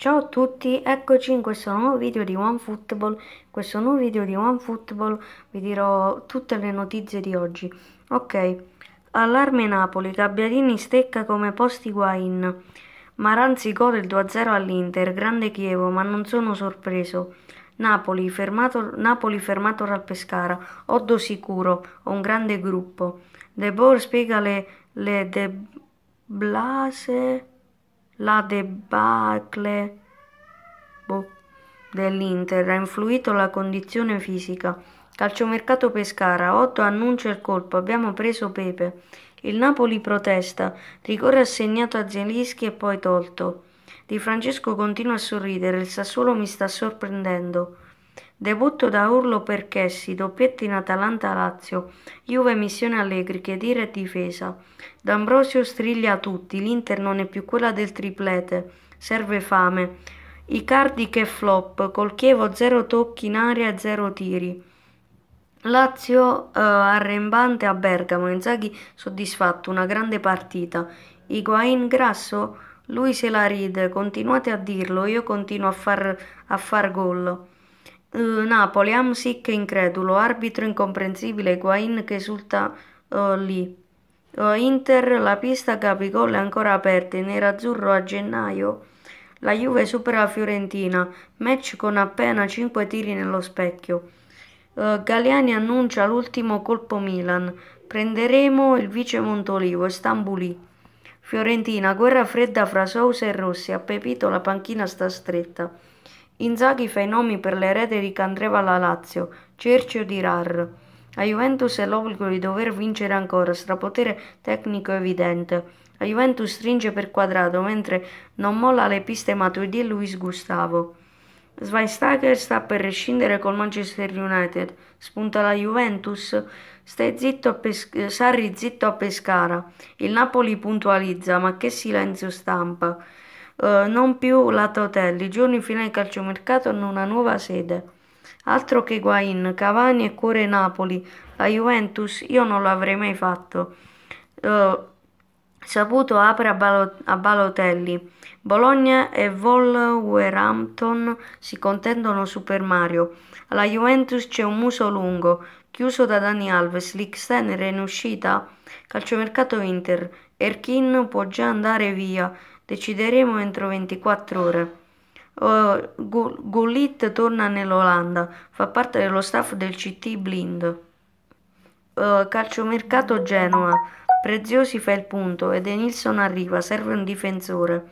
Ciao a tutti, eccoci in questo nuovo video di OneFootball. In questo nuovo video di OneFootball vi dirò tutte le notizie di oggi. Ok, allarme Napoli, Gabbiadini stecca come posti Guain. Maranzi gode il 2-0 all'Inter, grande Chievo, ma non sono sorpreso. Napoli fermato, Napoli fermato dal Pescara, Oddo sicuro, ho un grande gruppo. De Boer spiega le, le De Blase... La debacle boh, dell'Inter ha influito la condizione fisica. Calciomercato Pescara, Otto annuncia il colpo, abbiamo preso Pepe. Il Napoli protesta, rigore assegnato a Zielinski e poi tolto. Di Francesco continua a sorridere, il Sassuolo mi sta sorprendendo. Debutto da Urlo per Chessi, doppietta in Atalanta-Lazio, Juve-Missione Allegri, Chedira e difesa. D'Ambrosio striglia a tutti, l'Inter non è più quella del triplete, serve fame. Icardi che flop, col Chievo zero tocchi in aria e zero tiri. Lazio eh, arrembante a Bergamo, Inzaghi soddisfatto, una grande partita. Higuain grasso? Lui se la ride, continuate a dirlo, io continuo a far, a far gol. Eh, Napoli, Amsic incredulo, arbitro incomprensibile, Guain che esulta uh, lì. Uh, Inter, la pista capigol è ancora aperta, nero-azzurro a gennaio. La Juve supera Fiorentina, match con appena 5 tiri nello specchio. Uh, Galeani annuncia l'ultimo colpo Milan. Prenderemo il vice Montolivo e Stambuli. Fiorentina, guerra fredda fra Sousa e Rossi. A Pepito la panchina sta stretta. Inzaghi fa i nomi per l'erede di Candreva alla Lazio, Cercio di Rar. A Juventus è l'obbligo di dover vincere ancora, strapotere tecnico evidente. A Juventus stringe per quadrato, mentre non molla le piste Matuidi e Luis Gustavo. Schweinsteiger sta per rescindere col Manchester United. Spunta la Juventus. Stai Zitto Pes- Sarri zitto a Pescara. Il Napoli puntualizza, ma che silenzio stampa. Eh, non più la Totelli, giorni fino al calciomercato hanno una nuova sede. Altro che Guain, Cavani e cuore Napoli, la Juventus io non l'avrei mai fatto. Eh, saputo apre a, Balot- a Balotelli. Bologna e Wolverhampton si contendono Super Mario. Alla Juventus c'è un muso lungo, chiuso da Dani Alves, l'Xtener è in uscita, calciomercato Inter, Erkin può già andare via, Decideremo entro 24 ore. Uh, Gullit torna nell'Olanda, fa parte dello staff del CT Blind. Uh, calciomercato Genoa. Preziosi fa il punto ed Enilson arriva, serve un difensore.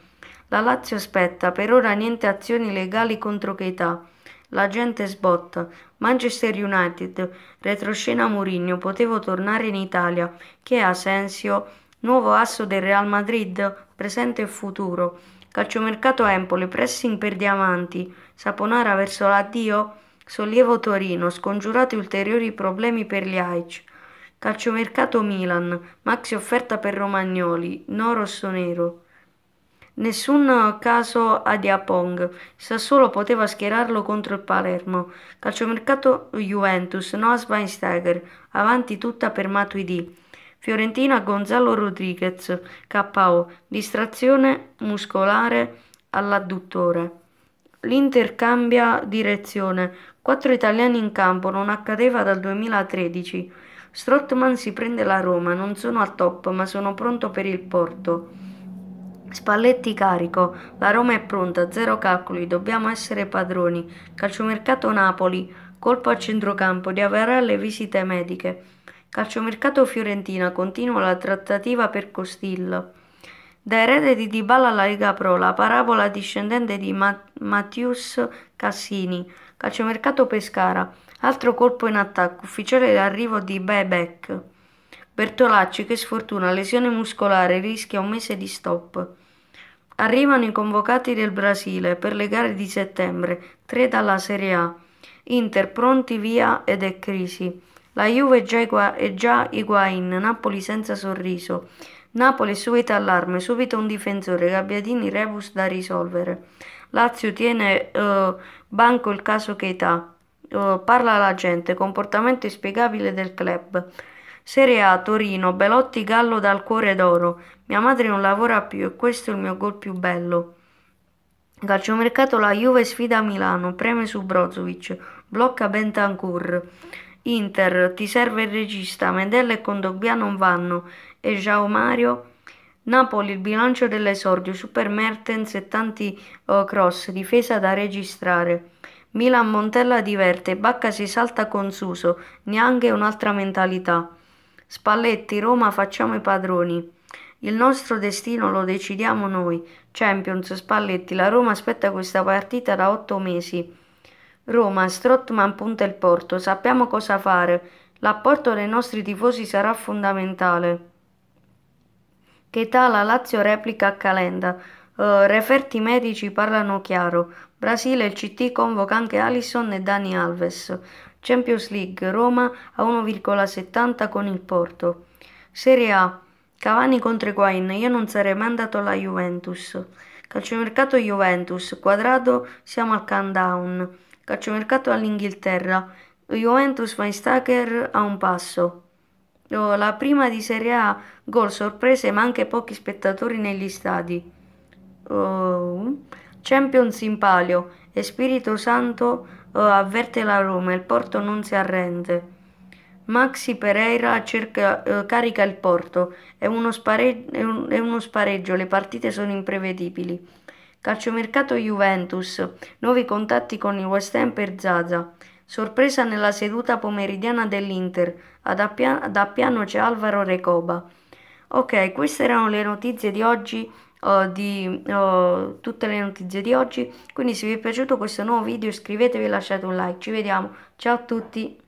La Lazio aspetta, per ora niente azioni legali contro Keita. La gente sbotta. Manchester United, retroscena Mourinho, potevo tornare in Italia. Che Asensio Nuovo asso del Real Madrid, presente e futuro. Calciomercato Empoli, pressing per Diamanti, Saponara verso l'addio, Sollievo Torino, scongiurati ulteriori problemi per gli AIC. Calciomercato Milan, maxi offerta per Romagnoli, no rosso nero. Nessun caso a Diapong, Sassuolo poteva schierarlo contro il Palermo. Calciomercato Juventus, no a Schweinsteiger, avanti tutta per Matuidi. Fiorentina Gonzalo Rodriguez, KO, distrazione muscolare all'adduttore. L'Inter cambia direzione, quattro italiani in campo, non accadeva dal 2013. Strottman si prende la Roma, non sono al top ma sono pronto per il Porto. Spalletti carico, la Roma è pronta, zero calcoli, dobbiamo essere padroni. Calciomercato Napoli, colpo a centrocampo, di avere le visite mediche. Calciomercato Fiorentina continua la trattativa per Costillo. Da erede di Dybala alla Lega Pro, la parabola discendente di Matius Cassini. Calciomercato Pescara, altro colpo in attacco, ufficiale l'arrivo di Bebek. Bertolacci, che sfortuna, lesione muscolare, rischia un mese di stop. Arrivano i convocati del Brasile per le gare di settembre, tre dalla Serie A. Inter pronti via ed è crisi. La Juve è già Iguain, Napoli senza sorriso. Napoli subito allarme, subito un difensore, Gabbiadini rebus da risolvere. Lazio tiene eh, banco il caso Keita. Eh, parla la gente, comportamento inspiegabile del club. Serie A, Torino, Belotti Gallo dal cuore d'oro. Mia madre non lavora più e questo è il mio gol più bello. Calciomercato la Juve sfida Milano, preme su Brozovic, blocca Bentancur. Inter, ti serve il regista, Medella e Condogbia non vanno e Jao Mario. Napoli, il bilancio dell'esordio, Super Mertens e tanti oh, cross, difesa da registrare. Milan Montella diverte, Bacca si salta con Suso, neanche un'altra mentalità. Spalletti, Roma, facciamo i padroni. Il nostro destino lo decidiamo noi. Champions, Spalletti, la Roma aspetta questa partita da otto mesi. Roma, Strottman punta il Porto, sappiamo cosa fare. L'apporto dei nostri tifosi sarà fondamentale. Che tal la Lazio replica a Calenda. Uh, referti medici parlano chiaro. Brasile, il CT convoca anche Alisson e Dani Alves. Champions League, Roma a 1,70 con il Porto. Serie A, Cavani contro Higuain, io non sarei mai andato alla Juventus. Calciomercato Juventus, quadrato, siamo al countdown. Calciomercato all'Inghilterra. Juventus fa a un passo. Oh, la prima di Serie A, gol sorprese ma anche pochi spettatori negli stadi. Oh, Champions in palio e Spirito Santo oh, avverte la Roma, il Porto non si arrende. Maxi Pereira cerca, eh, carica il Porto, è uno, spareggio, è uno spareggio, le partite sono imprevedibili. Calciomercato Juventus, nuovi contatti con il West Ham per Zaza. Sorpresa nella seduta pomeridiana dell'Inter, ad, Appia- ad Appiano c'è Alvaro Recoba. Ok, queste erano le notizie di oggi, uh, di, uh, tutte le notizie di oggi, quindi se vi è piaciuto questo nuovo video iscrivetevi e lasciate un like, ci vediamo, ciao a tutti!